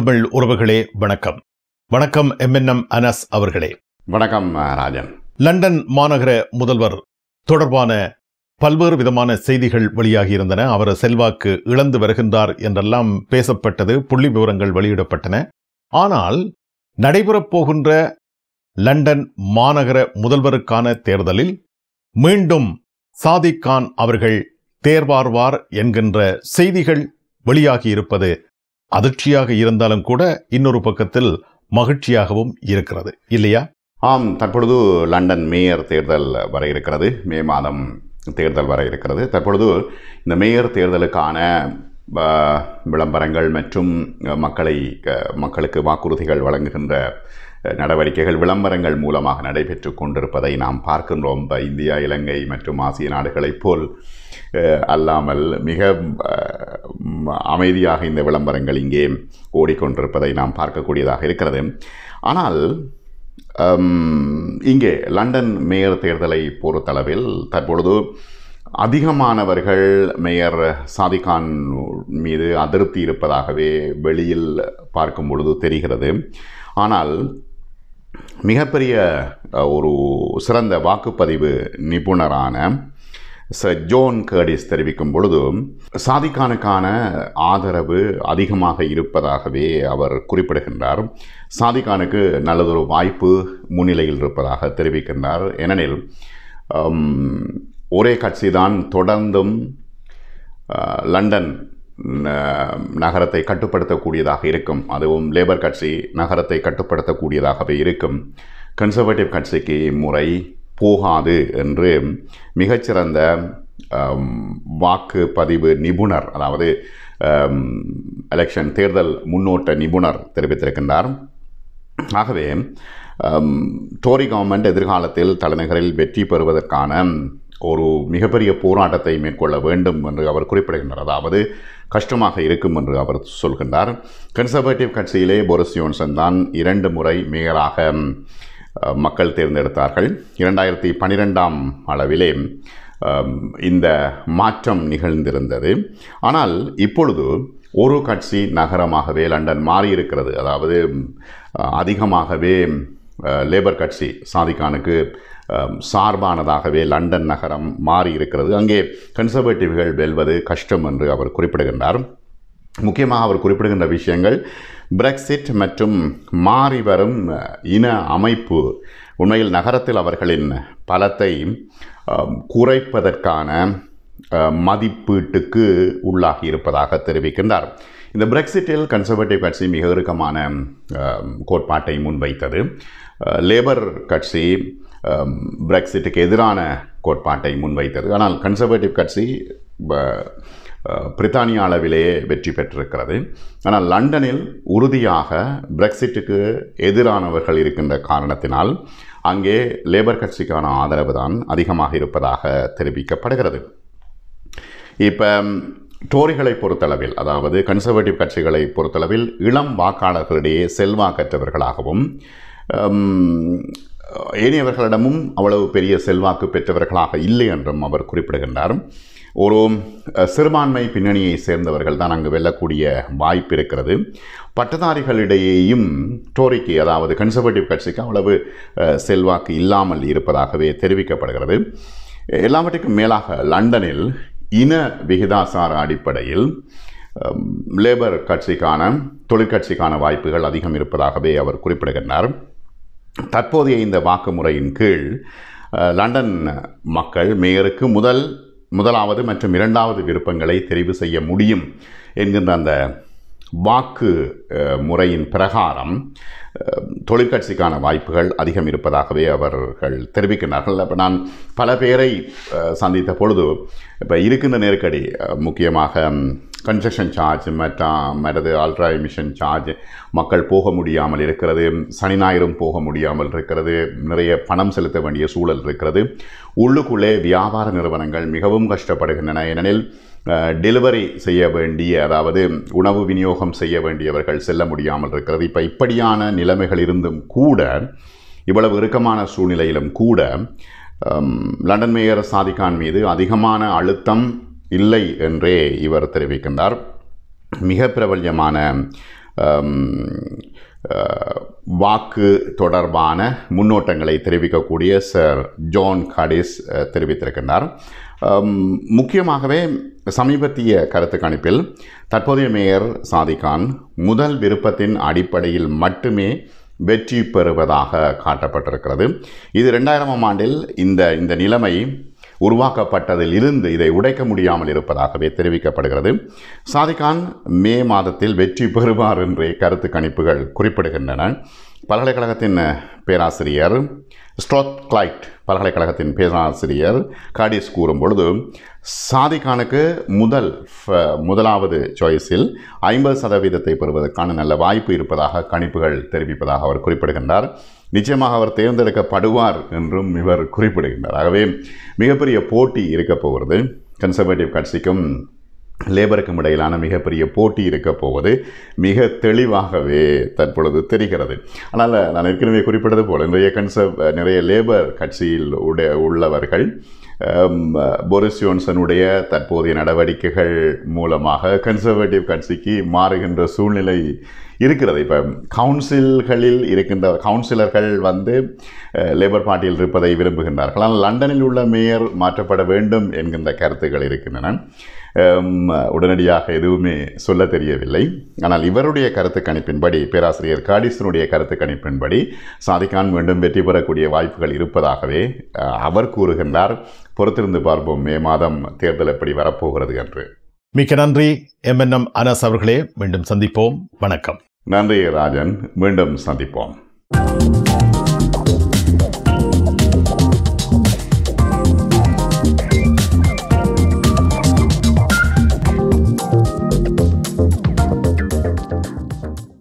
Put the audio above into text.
தமிழ் உறவுகளே வணக்கம் வணக்கம் எம் என் எம் அனஸ் அவர்களே வணக்கம் ராஜன் லண்டன் மாநகர முதல்வர் தொடர்பான பல்வேறு விதமான செய்திகள் வெளியாகியிருந்தன அவர் செல்வாக்கு இழந்து வருகின்றார் என்றெல்லாம் பேசப்பட்டது புள்ளி விவரங்கள் வெளியிடப்பட்டன ஆனால் நடைபெறப் போகின்ற லண்டன் மாநகர முதல்வருக்கான தேர்தலில் மீண்டும் சாதிக் கான் அவர்கள் தேர்வார்வார் என்கின்ற செய்திகள் வெளியாகியிருப்பது அதிர்ச்சியாக இருந்தாலும் கூட இன்னொரு பக்கத்தில் மகிழ்ச்சியாகவும் இருக்கிறது இல்லையா ஆம் தற்பொழுது லண்டன் மேயர் தேர்தல் வர இருக்கிறது மே மாதம் தேர்தல் வர இருக்கிறது தற்பொழுது இந்த மேயர் தேர்தலுக்கான விளம்பரங்கள் மற்றும் மக்களை மக்களுக்கு வாக்குறுதிகள் வழங்குகின்ற நடவடிக்கைகள் விளம்பரங்கள் மூலமாக நடைபெற்று கொண்டிருப்பதை நாம் பார்க்கின்றோம் இந்தியா இலங்கை மற்றும் ஆசிய நாடுகளைப் போல் அல்லாமல் மிக அமைதியாக இந்த விளம்பரங்கள் இங்கே ஓடிக்கொண்டிருப்பதை நாம் பார்க்கக்கூடியதாக இருக்கிறது ஆனால் இங்கே லண்டன் மேயர் தேர்தலை பொறுத்தளவில் தற்பொழுது அதிகமானவர்கள் மேயர் சாதிகான் மீது அதிருப்தி இருப்பதாகவே வெளியில் பார்க்கும் பொழுது தெரிகிறது ஆனால் மிகப்பெரிய ஒரு சிறந்த வாக்குப்பதிவு நிபுணரான சர் ஜோன் கர்டிஸ் தெரிவிக்கும் பொழுது சாதிகானுக்கான ஆதரவு அதிகமாக இருப்பதாகவே அவர் குறிப்பிடுகின்றார் சாதிகானுக்கு நல்லதொரு வாய்ப்பு முன்னிலையில் இருப்பதாக தெரிவிக்கின்றார் ஏனெனில் ஒரே கட்சி தான் தொடர்ந்தும் லண்டன் நகரத்தை கட்டுப்படுத்தக்கூடியதாக இருக்கும் அதுவும் லேபர் கட்சி நகரத்தை கட்டுப்படுத்தக்கூடியதாகவே இருக்கும் கன்சர்வேட்டிவ் கட்சிக்கு முறை போகாது என்று மிகச்சிறந்த வாக்குப்பதிவு நிபுணர் அதாவது எலெக்ஷன் தேர்தல் முன்னோட்ட நிபுணர் தெரிவித்திருக்கின்றார் ஆகவே டோரி கவர்மெண்ட் எதிர்காலத்தில் தலைநகரில் வெற்றி பெறுவதற்கான ஒரு மிகப்பெரிய போராட்டத்தை மேற்கொள்ள வேண்டும் என்று அவர் குறிப்பிடுகின்றார் அதாவது கஷ்டமாக இருக்கும் என்று அவர் சொல்கின்றார் கன்சர்வேட்டிவ் கட்சியிலே போரிஸ் ஜோன்சன் தான் இரண்டு முறை மேயராக மக்கள் தேர்ந்தெடுத்தார்கள் இரண்டாயிரத்தி பனிரெண்டாம் அளவிலே இந்த மாற்றம் நிகழ்ந்திருந்தது ஆனால் இப்பொழுது ஒரு கட்சி நகரமாகவே லண்டன் மாறியிருக்கிறது அதாவது அதிகமாகவே லேபர் கட்சி சாதிக்கானுக்கு சார்பானதாகவே லண்டன் நகரம் மாறி இருக்கிறது அங்கே கன்சர்வேட்டிவ்கள் வெல்வது கஷ்டம் என்று அவர் குறிப்பிடுகின்றார் முக்கியமாக அவர் குறிப்பிடுகின்ற விஷயங்கள் பிரெக்சிட் மற்றும் மாறி வரும் இன அமைப்பு உண்மையில் நகரத்தில் அவர்களின் பலத்தை குறைப்பதற்கான மதிப்பீட்டுக்கு உள்ளாகி இருப்பதாக தெரிவிக்கின்றார் இந்த பிரெக்சிட்டில் கன்சர்வேட்டிவ் கட்சி மிக இறுக்கமான கோட்பாட்டை முன்வைத்தது லேபர் கட்சி பிரெக்சிட்டுக்கு எதிரான கோட்பாட்டை முன்வைத்தது ஆனால் கன்சர்வேட்டிவ் கட்சி பிரித்தானிய அளவிலேயே வெற்றி பெற்றிருக்கிறது ஆனால் லண்டனில் உறுதியாக பிரெக்சிட்டுக்கு எதிரானவர்கள் இருக்கின்ற காரணத்தினால் அங்கே லேபர் கட்சிக்கான ஆதரவு தான் அதிகமாக இருப்பதாக தெரிவிக்கப்படுகிறது இப்போ டோரிகளை பொறுத்தளவில் அதாவது கன்சர்வேட்டிவ் கட்சிகளை பொறுத்தளவில் இளம் வாக்காளர்களிடையே செல்வாக்கற்றவர்களாகவும் ஏனையவர்களிடமும் அவ்வளவு பெரிய செல்வாக்கு பெற்றவர்களாக இல்லை என்றும் அவர் குறிப்பிடுகின்றார் ஒரு சிறுபான்மை பின்னணியை சேர்ந்தவர்கள் தான் அங்கு வெல்லக்கூடிய வாய்ப்பு இருக்கிறது பட்டதாரிகளிடையேயும் டோரிக்கு அதாவது கன்சர்வேட்டிவ் கட்சிக்கு அவ்வளவு செல்வாக்கு இல்லாமல் இருப்பதாகவே தெரிவிக்கப்படுகிறது எல்லாவற்றுக்கும் மேலாக லண்டனில் இன விகிதாசார அடிப்படையில் லேபர் கட்சிக்கான தொழிற்கட்சிக்கான வாய்ப்புகள் அதிகம் இருப்பதாகவே அவர் குறிப்பிடுகின்றார் தற்போதைய இந்த வாக்குமுறையின் கீழ் லண்டன் மக்கள் மேயருக்கு முதல் முதலாவது மற்றும் இரண்டாவது விருப்பங்களை தெரிவு செய்ய முடியும் என்கின்ற அந்த வாக்கு முறையின் பிரகாரம் தொழிற்கட்சிக்கான வாய்ப்புகள் அதிகம் இருப்பதாகவே அவர்கள் தெரிவிக்கின்றார்கள் அப்போ நான் பல பேரை சந்தித்த பொழுது இப்போ இருக்கின்ற நெருக்கடி முக்கியமாக கன்ஸ்ட்ரக்ஷன் சார்ஜ் மற்றும் மற்றது அல்ட்ரா எமிஷன் சார்ஜ் மக்கள் போக முடியாமல் இருக்கிறது சனி ஞாயிறும் போக முடியாமல் இருக்கிறது நிறைய பணம் செலுத்த வேண்டிய சூழல் இருக்கிறது உள்ளுக்குள்ளே வியாபார நிறுவனங்கள் மிகவும் கஷ்டப்படுகின்றன ஏனெனில் டெலிவரி செய்ய வேண்டிய அதாவது உணவு விநியோகம் செய்ய வேண்டியவர்கள் செல்ல முடியாமல் இருக்கிறது இப்போ இப்படியான நிலைமைகள் இருந்தும் கூட இவ்வளவு இறுக்கமான சூழ்நிலையிலும் கூட லண்டன் மேயர் சாதிகான் மீது அதிகமான அழுத்தம் இல்லை என்றே இவர் தெரிவிக்கின்றார் மிக பிரபல்யமான வாக்கு தொடர்பான முன்னோட்டங்களை தெரிவிக்கக்கூடிய சார் ஜான் காடிஸ் தெரிவித்திருக்கின்றார் முக்கியமாகவே சமீபத்திய கருத்து கணிப்பில் தற்போதைய மேயர் சாதிகான் முதல் விருப்பத்தின் அடிப்படையில் மட்டுமே வெற்றி பெறுவதாக காட்டப்பட்டிருக்கிறது இது ரெண்டாயிரமாம் ஆண்டில் இந்த இந்த நிலைமை உருவாக்கப்பட்டதில் இருந்து இதை உடைக்க முடியாமல் இருப்பதாகவே தெரிவிக்கப்படுகிறது சாதிகான் மே மாதத்தில் வெற்றி பெறுவார் என்றே கருத்து கணிப்புகள் குறிப்பிடுகின்றன பல்கலைக்கழகத்தின் பேராசிரியர் ஸ்ட்ரோத் கிளைட் பல்கலைக்கழகத்தின் பேராசிரியர் காடிஸ் கூறும் பொழுது சாதிகானுக்கு முதல் முதலாவது சாய்ஸில் ஐம்பது சதவீதத்தை பெறுவதற்கான நல்ல வாய்ப்பு இருப்பதாக கணிப்புகள் தெரிவிப்பதாக அவர் குறிப்பிடுகின்றார் நிச்சயமாக அவர் தேர்ந்தெடுக்கப்படுவார் என்றும் இவர் குறிப்பிடுகின்றார் ஆகவே மிகப்பெரிய போட்டி இருக்க போகிறது கன்சர்வேட்டிவ் கட்சிக்கும் லேபருக்கும் இடையிலான மிகப்பெரிய போட்டி இருக்க போவது மிக தெளிவாகவே தற்பொழுது தெரிகிறது ஆனால் நான் ஏற்கனவே குறிப்பிட்டது போல் நிறைய கன்சர்வ் நிறைய லேபர் கட்சியில் உடைய உள்ளவர்கள் போரிஸ் ஜோன்சனுடைய தற்போதைய நடவடிக்கைகள் மூலமாக கன்சர்வேட்டிவ் கட்சிக்கு மாறுகின்ற சூழ்நிலை இருக்கிறது இப்போ கவுன்சில்களில் இருக்கின்ற கவுன்சிலர்கள் வந்து லேபர் பார்ட்டியில் இருப்பதை விரும்புகின்றார்கள் ஆனால் லண்டனில் உள்ள மேயர் மாற்றப்பட வேண்டும் என்கின்ற கருத்துக்கள் இருக்கின்றன உடனடியாக எதுவுமே சொல்ல தெரியவில்லை ஆனால் இவருடைய கருத்து கணிப்பின்படி பேராசிரியர் காடிசனுடைய கருத்து கணிப்பின்படி சாதிகான் மீண்டும் வெற்றி பெறக்கூடிய வாய்ப்புகள் இருப்பதாகவே அவர் கூறுகின்றார் பொறுத்திருந்து பார்ப்போம் மே மாதம் தேர்தல் எப்படி வரப்போகிறது என்று மிக்க நன்றி எம் என் எம் அனஸ் அவர்களே மீண்டும் சந்திப்போம் வணக்கம் நன்றி ராஜன் மீண்டும் சந்திப்போம்